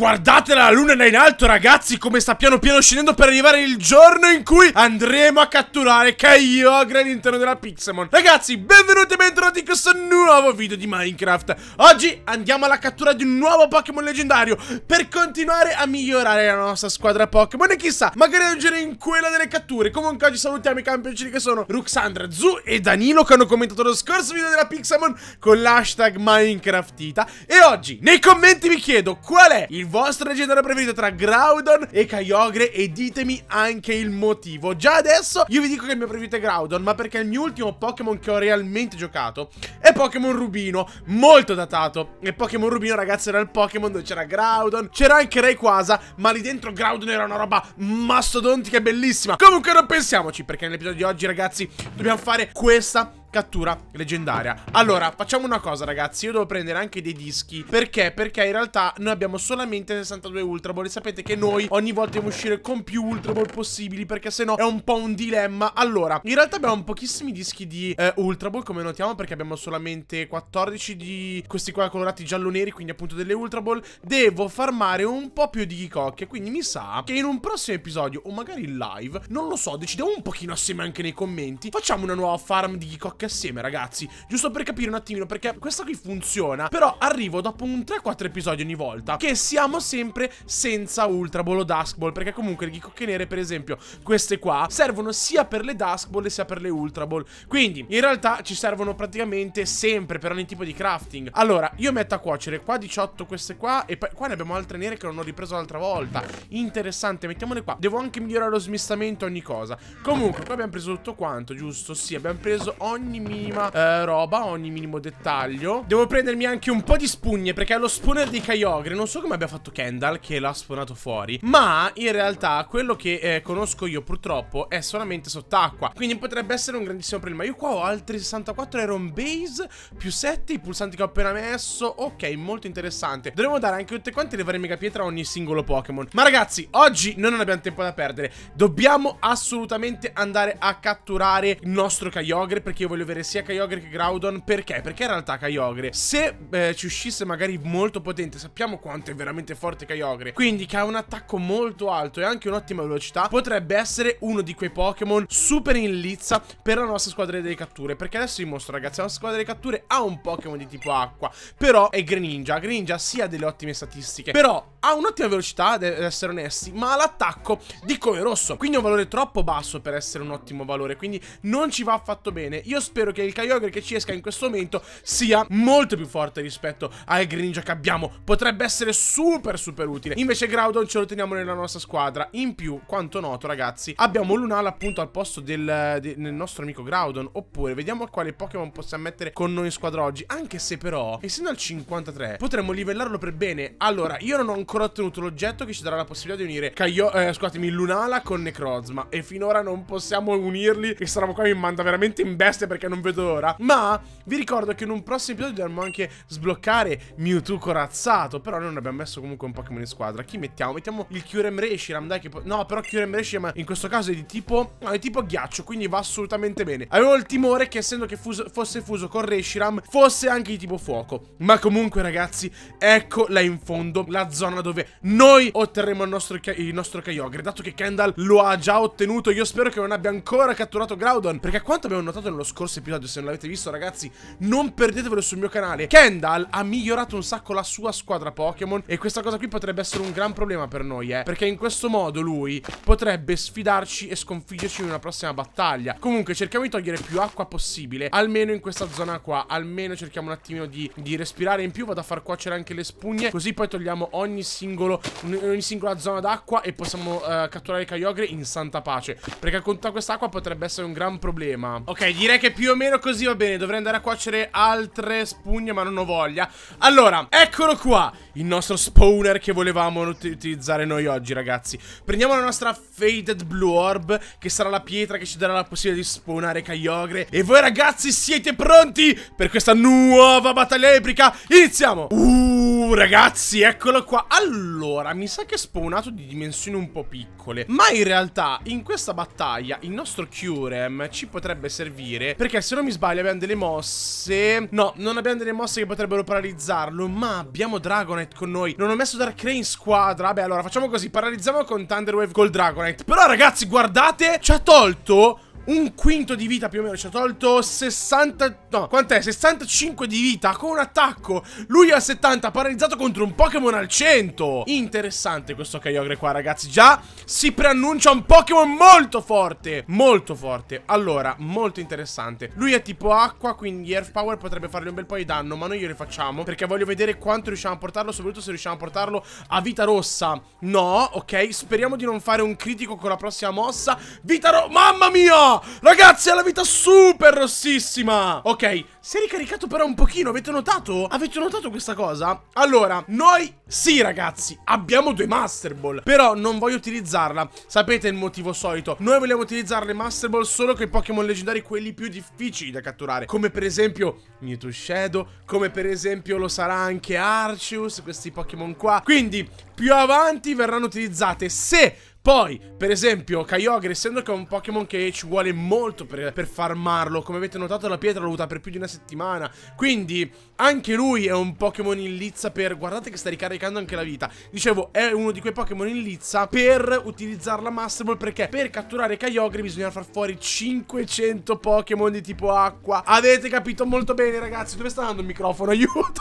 Guardate la luna là in alto ragazzi come sta piano piano scendendo per arrivare il giorno in cui andremo a catturare Kyogre all'interno della Pixamon Ragazzi benvenuti e bentornati in questo nuovo video di Minecraft Oggi andiamo alla cattura di un nuovo Pokémon leggendario per continuare a migliorare la nostra squadra Pokémon E chissà magari aggiungere in quella delle catture Comunque oggi salutiamo i campioncini che sono Ruxandra, Zu e Danilo che hanno commentato lo scorso video della Pixamon con l'hashtag Minecraftita E oggi nei commenti vi chiedo qual è il vostro leggendario preferito tra Groudon e Kyogre e ditemi anche il motivo. Già adesso io vi dico che il mio preferito è Groudon, ma perché il mio ultimo Pokémon che ho realmente giocato è Pokémon Rubino, molto datato. E Pokémon Rubino, ragazzi, era il Pokémon dove c'era Groudon, c'era anche Rayquaza, ma lì dentro Groudon era una roba mastodontica e bellissima. Comunque non pensiamoci, perché nell'episodio di oggi, ragazzi, dobbiamo fare questa cattura leggendaria Allora, facciamo una cosa ragazzi Io devo prendere anche dei dischi Perché? Perché in realtà noi abbiamo solamente 62 Ultra Ball E sapete che noi ogni volta dobbiamo uscire con più Ultra Ball possibili Perché se no è un po' un dilemma Allora, in realtà abbiamo pochissimi dischi di eh, Ultra Ball Come notiamo perché abbiamo solamente 14 di questi qua colorati giallo-neri Quindi appunto delle Ultra Ball Devo farmare un po' più di Gikocche Quindi mi sa che in un prossimo episodio O magari in live, non lo so Decidiamo un pochino assieme anche nei commenti Facciamo una nuova farm di Gikocche blocchi assieme ragazzi Giusto per capire un attimino perché questa qui funziona Però arrivo dopo un 3-4 episodi ogni volta Che siamo sempre senza Ultra Ball o Dusk Ball Perché comunque le ghicocche nere per esempio queste qua Servono sia per le Dusk Ball sia per le Ultra Ball Quindi in realtà ci servono praticamente sempre per ogni tipo di crafting Allora io metto a cuocere qua 18 queste qua E poi qua ne abbiamo altre nere che non ho ripreso l'altra volta Interessante mettiamone qua Devo anche migliorare lo smistamento ogni cosa Comunque qua abbiamo preso tutto quanto giusto? Sì abbiamo preso ogni ogni minima eh, roba, ogni minimo dettaglio. Devo prendermi anche un po' di spugne perché è lo spawner dei Kyogre. Non so come abbia fatto Kendall che l'ha spawnato fuori, ma in realtà quello che eh, conosco io purtroppo è solamente sott'acqua. Quindi potrebbe essere un grandissimo problema. Io qua ho altri 64 Iron Base, più 7 i pulsanti che ho appena messo. Ok, molto interessante. Dovremmo dare anche tutte quante le varie mega pietre a ogni singolo Pokémon. Ma ragazzi, oggi noi non abbiamo tempo da perdere. Dobbiamo assolutamente andare a catturare il nostro Kyogre perché io voglio voglio vedere sia Kyogre che Groudon. Perché? Perché in realtà Kyogre, se eh, ci uscisse magari molto potente, sappiamo quanto è veramente forte Kyogre. Quindi che ha un attacco molto alto e anche un'ottima velocità, potrebbe essere uno di quei Pokémon super in lizza per la nostra squadra delle catture. Perché adesso vi mostro, ragazzi, la nostra squadra delle catture ha un Pokémon di tipo acqua, però è Greninja. Greninja si ha delle ottime statistiche, però ha un'ottima velocità, ad essere onesti, ma ha l'attacco di come rosso, quindi è un valore troppo basso per essere un ottimo valore, quindi non ci va affatto bene. Io spero che il Kyogre che ci esca in questo momento sia molto più forte rispetto al Greninja che abbiamo, potrebbe essere super super utile. Invece Groudon ce lo teniamo nella nostra squadra, in più, quanto noto ragazzi, abbiamo Lunala appunto al posto del, del nostro amico Groudon, oppure vediamo quale Pokémon possiamo mettere con noi in squadra oggi, anche se però, essendo al 53, potremmo livellarlo per bene. Allora, io non ho ancora ancora ottenuto l'oggetto che ci darà la possibilità di unire Caio eh, scusatemi, Lunala con Necrozma. E finora non possiamo unirli. E sarà qua mi manda veramente in bestia perché non vedo l'ora. Ma vi ricordo che in un prossimo episodio dovremmo anche sbloccare Mewtwo corazzato. Però non abbiamo messo comunque un Pokémon in squadra. Chi mettiamo? Mettiamo il Kyurem Reshiram. Dai, che No, però Kyurem Reshiram in questo caso è di tipo. No, è tipo ghiaccio. Quindi va assolutamente bene. Avevo il timore che essendo che fuso, fosse fuso con Reshiram, fosse anche di tipo fuoco. Ma comunque, ragazzi, ecco là in fondo la zona zona dove noi otterremo il nostro, il nostro Kyogre Dato che Kendall lo ha già ottenuto Io spero che non abbia ancora catturato Groudon Perché a quanto abbiamo notato nello scorso episodio Se non l'avete visto ragazzi non perdetevelo sul mio canale Kendall ha migliorato un sacco la sua squadra Pokémon E questa cosa qui potrebbe essere un gran problema per noi eh Perché in questo modo lui potrebbe sfidarci e sconfiggerci in una prossima battaglia Comunque cerchiamo di togliere più acqua possibile Almeno in questa zona qua Almeno cerchiamo un attimino di, di respirare in più Vado a far cuocere anche le spugne Così poi togliamo ogni singolo, in ogni singola zona d'acqua e possiamo uh, catturare i Kyogre in santa pace. Perché con tutta quest'acqua potrebbe essere un gran problema. Ok, direi che più o meno così va bene. Dovrei andare a cuocere altre spugne, ma non ho voglia. Allora, eccolo qua, il nostro spawner che volevamo utilizzare noi oggi, ragazzi. Prendiamo la nostra Faded Blue Orb, che sarà la pietra che ci darà la possibilità di spawnare Kyogre. E voi, ragazzi, siete pronti per questa nuova battaglia epica? Iniziamo! Uh! ragazzi, eccolo qua Allora, mi sa che è spawnato di dimensioni un po' piccole Ma in realtà, in questa battaglia Il nostro Curem ci potrebbe servire Perché se non mi sbaglio abbiamo delle mosse No, non abbiamo delle mosse che potrebbero paralizzarlo Ma abbiamo Dragonite con noi Non ho messo Dark Ray in squadra Vabbè, allora facciamo così Paralizziamo con Thunderwave col Dragonite Però ragazzi, guardate Ci ha tolto un quinto di vita più o meno. Ci ha tolto 60... No, quant'è? 65 di vita con un attacco. Lui a 70, paralizzato contro un Pokémon al 100. Interessante questo Kyogre qua, ragazzi. Già si preannuncia un Pokémon molto forte. Molto forte. Allora, molto interessante. Lui è tipo acqua, quindi Earth Power potrebbe fargli un bel po' di danno, ma noi glielo facciamo. Perché voglio vedere quanto riusciamo a portarlo, soprattutto se riusciamo a portarlo a vita rossa. No, ok, speriamo di non fare un critico con la prossima mossa. Vita rossa... Mamma mia! Ragazzi, ha la vita super rossissima! Ok, si è ricaricato però un pochino, avete notato? Avete notato questa cosa? Allora, noi sì ragazzi, abbiamo due Master Ball, però non voglio utilizzarla. Sapete il motivo solito, noi vogliamo utilizzare le Master Ball solo con i Pokémon leggendari, quelli più difficili da catturare, come per esempio Mewtwo Shadow, come per esempio lo sarà anche Arceus, questi Pokémon qua. Quindi, più avanti verranno utilizzate se poi, per esempio, Kyogre, essendo che è un Pokémon che ci vuole molto per, per, farmarlo, come avete notato la pietra l'ho avuta per più di una settimana, quindi anche lui è un Pokémon in lizza per... Guardate che sta ricaricando anche la vita. Dicevo, è uno di quei Pokémon in lizza per utilizzare la Master Ball, perché per catturare Kyogre bisogna far fuori 500 Pokémon di tipo acqua. Avete capito molto bene, ragazzi? Dove sta andando il microfono? Aiuto!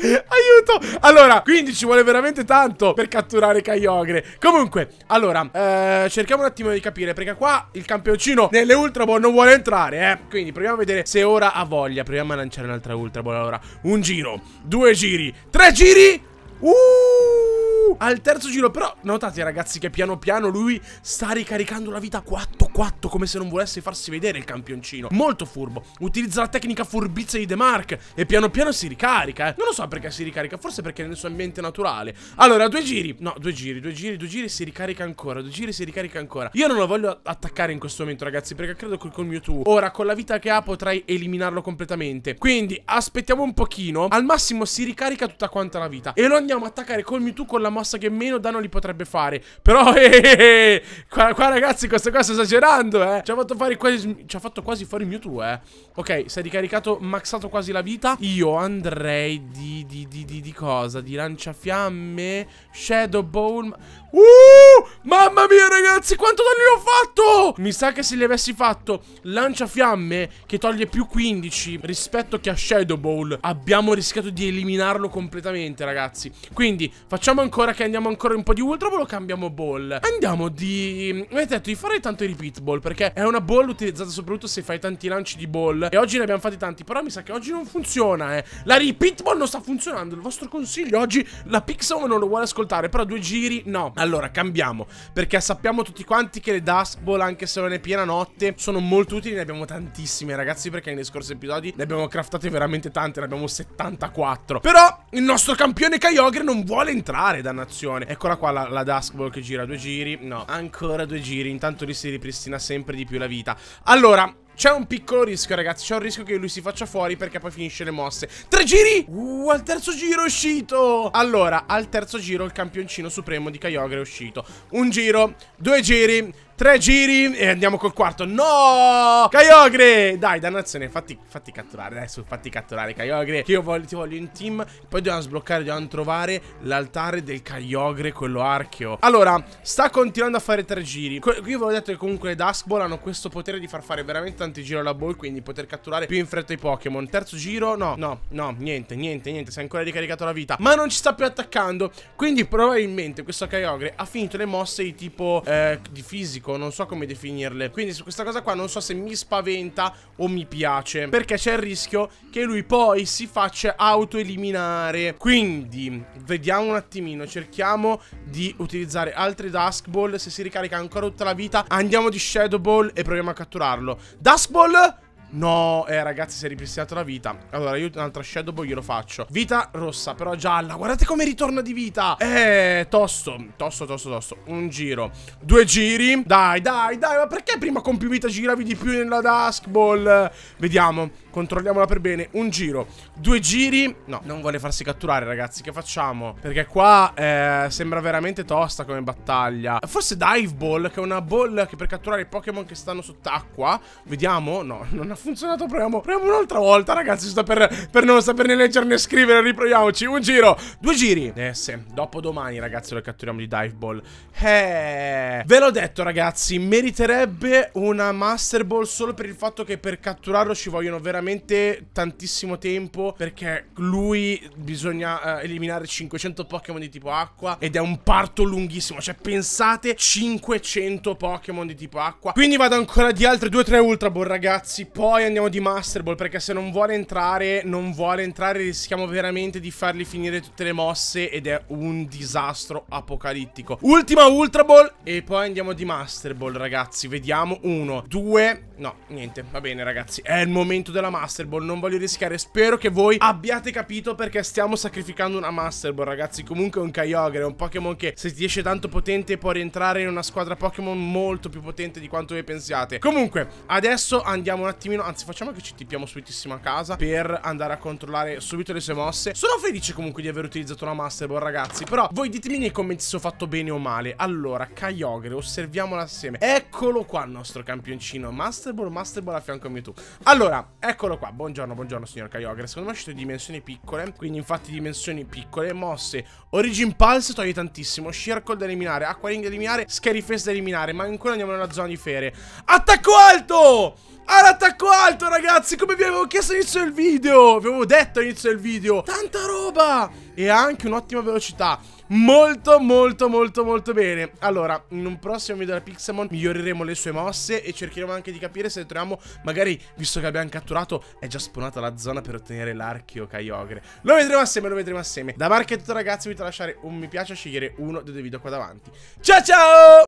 Aiuto! Allora, 15 vuole veramente tanto per catturare Kyogre. Comunque, allora, eh, cerchiamo un attimo di capire, perché qua il campioncino nelle Ultra Ball non vuole entrare, eh. Quindi proviamo a vedere se ora ha voglia. Proviamo a lanciare un'altra Ultra Ball, allora. Un giro, due giri, tre giri! Uh! Al terzo giro, però, notate ragazzi che piano piano lui sta ricaricando la vita 4 agguato come se non volesse farsi vedere il campioncino. Molto furbo. Utilizza la tecnica furbizia di De Mark e piano piano si ricarica, eh. Non lo so perché si ricarica, forse perché è nel suo ambiente naturale. Allora, due giri. No, due giri, due giri, due giri si ricarica ancora, due giri si ricarica ancora. Io non lo voglio attaccare in questo momento, ragazzi, perché credo che col mio tu ora con la vita che ha potrai eliminarlo completamente. Quindi aspettiamo un pochino, al massimo si ricarica tutta quanta la vita e lo andiamo a attaccare col Mewtwo con la mossa che meno danno gli potrebbe fare. Però eh, eh, eh, qua, qua ragazzi, questo qua sta esagerando giocando, eh. Ci ha fatto fare quasi. Ci ha fatto quasi fuori Mewtwo, eh. Ok, si è ricaricato, maxato quasi la vita. Io andrei di. di, di, di, di cosa? Di lanciafiamme. Shadow Ball. Uh! Mamma mia, ragazzi, quanto danno ho fatto! Mi sa che se li avessi fatto lanciafiamme, che toglie più 15 rispetto che a Shadow Ball, abbiamo rischiato di eliminarlo completamente, ragazzi. Quindi, facciamo ancora che andiamo ancora un po' di Ultra Ball o cambiamo Ball? Andiamo di... Mi hai detto di fare tanto i repeat Pitball Perché è una ball utilizzata soprattutto se fai tanti lanci di ball E oggi ne abbiamo fatti tanti Però mi sa che oggi non funziona eh La ball non sta funzionando Il vostro consiglio oggi la Pixel non lo vuole ascoltare Però due giri no Allora cambiamo Perché sappiamo tutti quanti che le Dust Ball anche se non è piena notte Sono molto utili Ne abbiamo tantissime ragazzi Perché nei scorsi episodi ne abbiamo craftate veramente tante Ne abbiamo 74 Però il nostro campione Kyogre non vuole entrare dannazione Eccola qua la, la ball che gira due giri No ancora due giri Intanto lì si ripristina ripristina sempre di più la vita. Allora, c'è un piccolo rischio, ragazzi. C'è un rischio che lui si faccia fuori perché poi finisce le mosse. Tre giri! Uh, al terzo giro è uscito! Allora, al terzo giro il campioncino supremo di Kyogre è uscito. Un giro, due giri, Tre giri e andiamo col quarto. No! Kyogre! Dai, dannazione, fatti, fatti catturare. Adesso fatti catturare, Kyogre. Che io voglio, ti voglio in team. Poi dobbiamo sbloccare, dobbiamo trovare l'altare del Kyogre, quello archeo. Allora, sta continuando a fare tre giri. Qui vi avevo detto che comunque le Duskball hanno questo potere di far fare veramente tanti giri alla ball, quindi poter catturare più in fretta i Pokémon. Terzo giro, no, no, no, niente, niente, niente. Si è ancora ricaricato la vita. Ma non ci sta più attaccando. Quindi probabilmente questo Kyogre ha finito le mosse di tipo eh, di fisico ecco, non so come definirle. Quindi su questa cosa qua non so se mi spaventa o mi piace, perché c'è il rischio che lui poi si faccia autoeliminare. Quindi, vediamo un attimino, cerchiamo di utilizzare altri Dusk Ball, se si ricarica ancora tutta la vita, andiamo di Shadow Ball e proviamo a catturarlo. Dusk Ball... No, eh ragazzi si è ripristinato la vita Allora io un'altra shadow poi glielo faccio Vita rossa però gialla Guardate come ritorna di vita Eh tosto Tosto tosto tosto Un giro Due giri Dai dai dai Ma perché prima con più vita giravi di più nella Dusk Ball? Vediamo Controlliamola per bene Un giro Due giri No non vuole farsi catturare ragazzi Che facciamo? Perché qua eh, sembra veramente tosta come battaglia Forse dive ball Che è una ball che per catturare i Pokémon che stanno sott'acqua Vediamo No non ha funzionato proviamo, proviamo un'altra volta ragazzi sto per, per, non saperne leggere né scrivere Riproviamoci, un giro, due giri Eh sì, dopo domani ragazzi lo catturiamo di dive ball Eh Ve l'ho detto ragazzi, meriterebbe una master ball solo per il fatto che per catturarlo ci vogliono veramente tantissimo tempo Perché lui bisogna eh, eliminare 500 Pokémon di tipo acqua Ed è un parto lunghissimo, cioè pensate 500 Pokémon di tipo acqua Quindi vado ancora di altre 2-3 Ultra Ball ragazzi Poi poi andiamo di Master Ball perché se non vuole entrare, non vuole entrare, rischiamo veramente di fargli finire tutte le mosse ed è un disastro apocalittico. Ultima Ultra Ball e poi andiamo di Master Ball, ragazzi. Vediamo uno, due, no, niente, va bene ragazzi. È il momento della Master Ball, non voglio rischiare. Spero che voi abbiate capito perché stiamo sacrificando una Master Ball, ragazzi. Comunque è un Kyogre, è un Pokémon che se ti esce tanto potente può rientrare in una squadra Pokémon molto più potente di quanto voi pensiate. Comunque, adesso andiamo un attimino almeno, anzi facciamo che ci tippiamo subitissimo a casa per andare a controllare subito le sue mosse. Sono felice comunque di aver utilizzato la Master Ball ragazzi, però voi ditemi nei commenti se ho fatto bene o male. Allora, Kyogre, osserviamola assieme. Eccolo qua il nostro campioncino, Master Ball, Master Ball a fianco a Mewtwo. Allora, eccolo qua, buongiorno, buongiorno signor Kyogre. Secondo me ho scelto dimensioni piccole, quindi infatti dimensioni piccole, mosse. Origin Pulse toglie tantissimo, Shirkle da eliminare, Aquaring da eliminare, Scary Face da eliminare, ma ancora andiamo nella zona di fere. Attacco alto! All'attacco alto ragazzi come vi avevo chiesto all'inizio del video Vi avevo detto all'inizio del video Tanta roba E anche un'ottima velocità Molto molto molto molto bene Allora in un prossimo video della Pixamon miglioreremo le sue mosse E cercheremo anche di capire se le troviamo Magari visto che abbiamo catturato è già spawnata la zona per ottenere l'archeo Kyogre Lo vedremo assieme lo vedremo assieme Da Mark è tutto ragazzi vi invito a lasciare un mi piace a scegliere uno dei due video qua davanti Ciao ciao